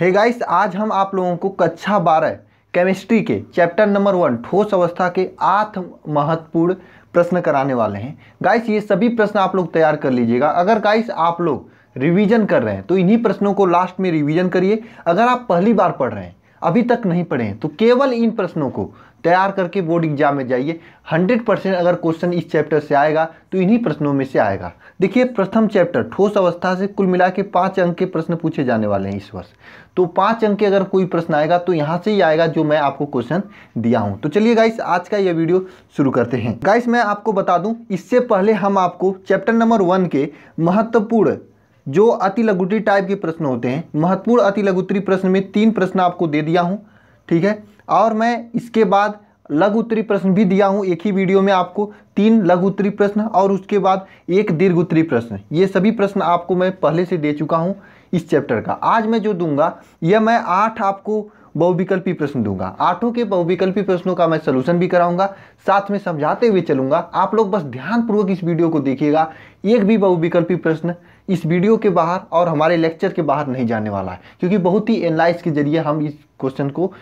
हे hey guys आज हम आप लोगों को कक्षा बारह केमिस्ट्री के चैप्टर नंबर वन ठोस अवस्था के आठ महत्वपूर्ण प्रश्न कराने वाले हैं गाइस ये सभी प्रश्न आप लोग तैयार कर लीजिएगा अगर गाइस आप लोग रिवीजन कर रहे हैं तो इन्हीं प्रश्नों को लास्ट में रिवीजन करिए अगर आप पहली बार पढ़ रहे हैं अभी तक नहीं पढ़े हैं तो केवल इन प्रश्नों को तैयार करके बोर्ड एग्जाम में जाइए 100 परसेंट अगर क्वेश्चन इस चैप्टर से आएगा तो इन्हीं प्रश्नों में से आएगा देखिए प्रथम चैप्टर ठोस अवस्था से कुल मिला के पाँच अंक के प्रश्न पूछे जाने वाले हैं इस वर्ष तो पाँच अंक के अगर कोई प्रश्न आएगा तो यहाँ से ही आएगा जो मैं आपको क्वेश्चन दिया हूँ तो चलिए गाइस आज का यह वीडियो शुरू करते हैं गाइस मैं आपको बता दूँ इससे पहले हम आपको चैप्टर नंबर वन के महत्वपूर्ण जो अति लघुटी टाइप के प्रश्न होते हैं महत्वपूर्ण अति लघुतरी प्रश्न में तीन प्रश्न आपको दे दिया हूँ ठीक है और मैं इसके बाद लघु उत्तरी प्रश्न भी दिया हूँ एक ही वीडियो में आपको तीन लघु उत्तरी प्रश्न और उसके बाद एक दीर्घ उत्तरी प्रश्न ये सभी प्रश्न आपको मैं पहले से दे चुका हूँ इस चैप्टर का आज मैं जो दूंगा यह मैं आठ आपको बहुविकल्पी प्रश्न दूंगा आठों के बहुविकल्पी प्रश्नों का मैं सलूशन भी कराऊंगा साथ में समझाते हुए चलूंगा आप लोग बस ध्यानपूर्वक इस वीडियो को देखिएगा एक भी बहुविकल्पी प्रश्न इस वीडियो के बाहर और हमारे लेक्चर के बाहर नहीं जाने वाला है क्योंकि बहुत ही एनालाइज के जरिए हम इस क्वेश्चन को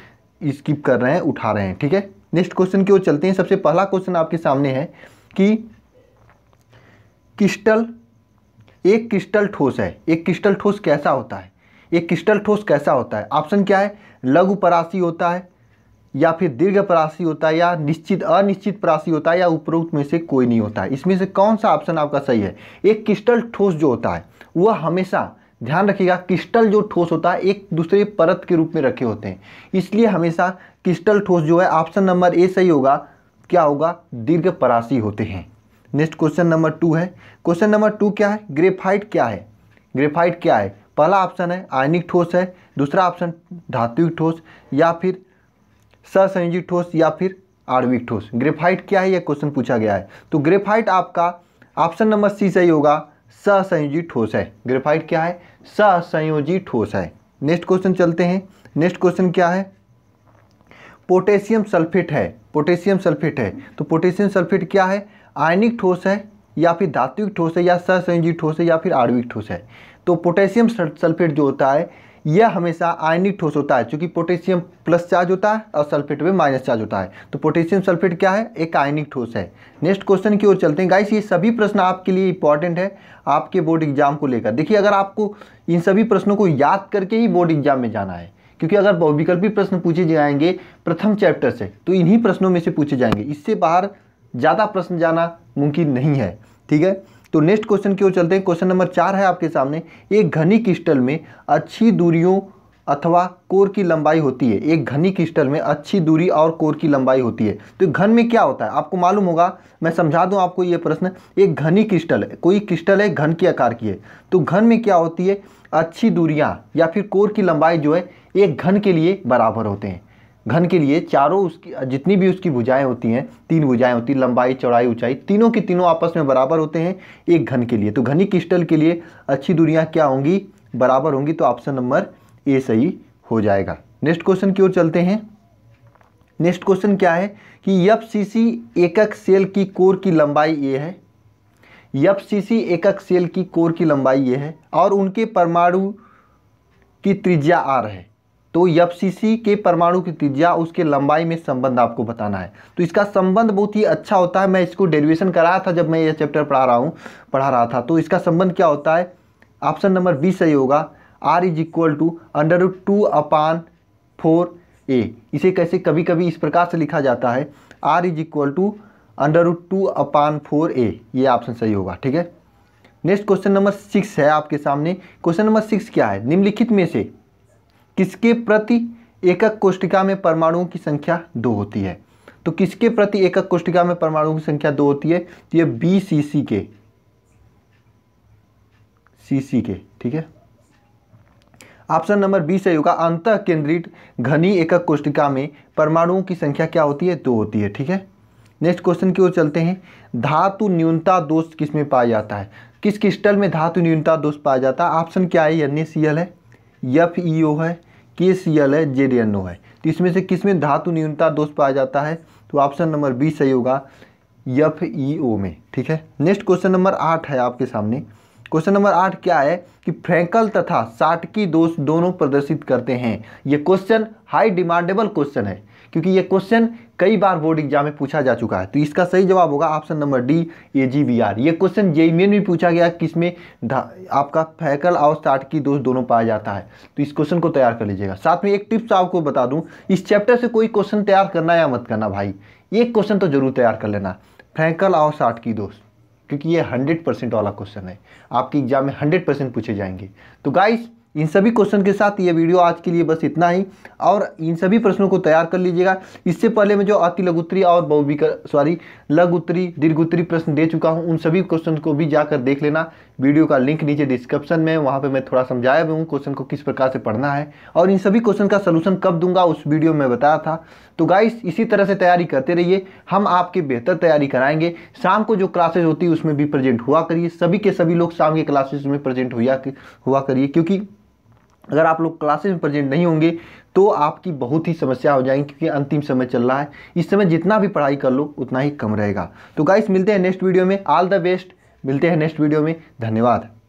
स्किप कर रहे हैं उठा रहे हैं ठीक है नेक्स्ट क्वेश्चन की ओर चलते हैं सबसे पहला क्वेश्चन आपके सामने है कि क्रिस्टल एक क्रिस्टल ठोस है एक क्रिस्टल ठोस कैसा होता है एक क्रिस्टल ठोस कैसा होता है ऑप्शन क्या है लघु परासी होता है या फिर दीर्घ परासी होता है या निश्चित अनिश्चित परासी होता है या उपरोक्त में से कोई नहीं होता है इसमें से कौन सा ऑप्शन आपका सही है एक क्रिस्टल ठोस जो होता है वह हमेशा ध्यान रखिएगा क्रिस्टल जो ठोस होता है एक दूसरे परत के रूप में रखे होते हैं इसलिए हमेशा क्रिस्टल ठोस जो है ऑप्शन नंबर ए सही होगा क्या होगा दीर्घ परासी होते हैं नेक्स्ट क्वेश्चन नंबर टू है क्वेश्चन नंबर टू क्या है ग्रेफाइट क्या है ग्रेफाइट क्या है पहला ऑप्शन है आयनिक ठोस है दूसरा ऑप्शन धात्विक ठोस या फिर ससंयोजित ठोस या फिर आणविक ठोस ग्रेफाइट क्या है यह क्वेश्चन पूछा गया है तो ग्रेफाइट आपका ऑप्शन नंबर सी सही होगा ससंयोजित ठोस है ग्रेफाइट क्या है सा संयोजी ठोस है नेक्स्ट क्वेश्चन चलते हैं नेक्स्ट क्वेश्चन क्या है पोटेशियम सल्फेट है पोटेशियम सल्फेट है तो पोटेशियम सल्फेट क्या है आयनिक ठोस है या फिर धात्विक ठोस है या सहसंयोजी ठोस है या फिर आणविक ठोस है तो पोटेशियम सल्फेट जो होता है यह हमेशा आयनिक ठोस होता है क्योंकि पोटेशियम प्लस चार्ज होता है और सल्फेट में माइनस चार्ज होता है तो पोटेशियम सल्फेट क्या है एक आयनिक ठोस है नेक्स्ट क्वेश्चन की ओर चलते हैं गाइस ये सभी प्रश्न आपके लिए इंपॉर्टेंट है आपके बोर्ड एग्जाम को लेकर देखिए अगर आपको इन सभी प्रश्नों को याद करके ही बोर्ड एग्जाम में जाना है क्योंकि अगर बहुविकल्पी प्रश्न पूछे जाएंगे प्रथम चैप्टर से तो इन्हीं प्रश्नों में से पूछे जाएंगे इससे बाहर ज़्यादा प्रश्न जाना मुमकिन नहीं है ठीक है तो नेक्स्ट क्वेश्चन की ओर चलते हैं क्वेश्चन नंबर चार है आपके सामने एक घनी क्रिस्टल में अच्छी दूरियों अथवा कोर की लंबाई होती है एक घनी क्रिस्टल में अच्छी दूरी और कोर की लंबाई होती है तो घन में क्या होता है आपको मालूम होगा मैं समझा दूं आपको ये प्रश्न एक घनी क्रिस्टल है कोई क्रिस्टल है घन के आकार की है तो घन में क्या होती है अच्छी दूरियां या फिर कोर की लंबाई जो है एक घन के लिए बराबर होते हैं घन के लिए चारों उसकी जितनी भी उसकी भुजाएं होती हैं तीन भुजाएं होती हैं लंबाई चौड़ाई ऊंचाई तीनों की तीनों आपस में बराबर होते हैं एक घन के लिए तो घनी क्रिस्टल के लिए अच्छी दूरियां क्या होंगी बराबर होंगी तो ऑप्शन नंबर ए सही हो जाएगा नेक्स्ट क्वेश्चन की ओर चलते हैं नेक्स्ट क्वेश्चन क्या है कि यप सी एकक सेल की कोर की लंबाई ये है यप सी एकक सेल की कोर की लंबाई ये है और उनके परमाणु की त्रिज्या आर है तो यफसीसी के परमाणु की त्रिज्या उसके लंबाई में संबंध आपको बताना है तो इसका संबंध बहुत ही अच्छा होता है मैं इसको डेरिवेशन कराया था जब मैं यह चैप्टर पढ़ा रहा हूँ पढ़ा रहा था तो इसका संबंध क्या होता है ऑप्शन नंबर बी सही होगा R is equal to under two upon four A इसे कैसे कभी कभी इस प्रकार से लिखा जाता है R is equal to under two upon four A ये ऑप्शन सही होगा ठीक है नेक्स्ट क्वेश्चन नंबर सिक्स है आपके सामने क्वेश्चन नंबर सिक्स क्या है निम्नलिखित में से किसके प्रति एकक कोष्टिका में परमाणुओं की संख्या दो होती है तो किसके प्रति एकक कोष्टिका में परमाणुओं की संख्या दो होती है तो ये बी सी सी के सी सी के ठीक है ऑप्शन नंबर बी सही होगा अंत केंद्रित घनी एकक कोष्टिका में परमाणुओं की संख्या क्या होती है दो होती है ठीक है नेक्स्ट क्वेश्चन की ओर चलते हैं धातु न्यूनता दोष किस में पाया जाता है किस क्रिस्टल में धातु न्यूनता दोष पाया जाता है ऑप्शन क्या है एन है यफ ई ओ है के सी एल है जेड एन ओ है तो इसमें से किसमें धातु न्यूनता दोष पाया जाता है तो ऑप्शन नंबर बी सही होगा यफ ई ओ में ठीक है नेक्स्ट क्वेश्चन नंबर आठ है आपके सामने क्वेश्चन नंबर आठ क्या है कि फ्रैंकल तथा साटकी दोष दोनों प्रदर्शित करते हैं ये क्वेश्चन हाई डिमांडेबल क्वेश्चन है क्योंकि ये क्वेश्चन कई बार बोर्ड एग्जाम में पूछा जा चुका है तो इसका सही जवाब होगा option number D A G V R ये क्वेश्चन जेई मेन भी पूछा गया किसमें आपका फैकल और की दोष दोनों पाया जाता है तो इस क्वेश्चन को तैयार कर लीजिएगा साथ में एक टिप्स आपको बता दूं इस चैप्टर से कोई क्वेश्चन तैयार करना या मत करना भाई एक क्वेश्चन तो जरूर तैयार कर लेना फैकल और की दोष क्योंकि ये 100 परसेंट वाला क्वेश्चन है आपके एग्जाम में 100 परसेंट पूछे जाएंगे तो गाइस इन सभी क्वेश्चन के साथ ये वीडियो आज के लिए बस इतना ही और इन सभी प्रश्नों को तैयार कर लीजिएगा इससे पहले मैं जो अति लघुत्तरी और बहुविकर सॉरी लघु उत्तरी दीर्घ उत्तरी प्रश्न दे चुका हूँ उन सभी क्वेश्चन को भी जाकर देख लेना वीडियो का लिंक नीचे डिस्क्रिप्शन में वहाँ पर मैं थोड़ा समझाया भी हूँ क्वेश्चन को किस प्रकार से पढ़ना है और इन सभी क्वेश्चन का सोल्यूशन कब दूंगा उस वीडियो में बताया था तो गाइस इसी तरह से तैयारी करते रहिए हम आपकी बेहतर तैयारी कराएंगे शाम को जो क्लासेज होती है उसमें भी प्रेजेंट हुआ करिए सभी के सभी लोग शाम के क्लासेज में प्रेजेंट हुआ हुआ करिए क्योंकि अगर आप लोग क्लासेज में प्रेजेंट नहीं होंगे तो आपकी बहुत ही समस्या हो जाएगी क्योंकि अंतिम समय चल रहा है इस समय जितना भी पढ़ाई कर लो उतना ही कम रहेगा तो गाइस मिलते हैं नेक्स्ट वीडियो में ऑल द बेस्ट मिलते हैं नेक्स्ट वीडियो में धन्यवाद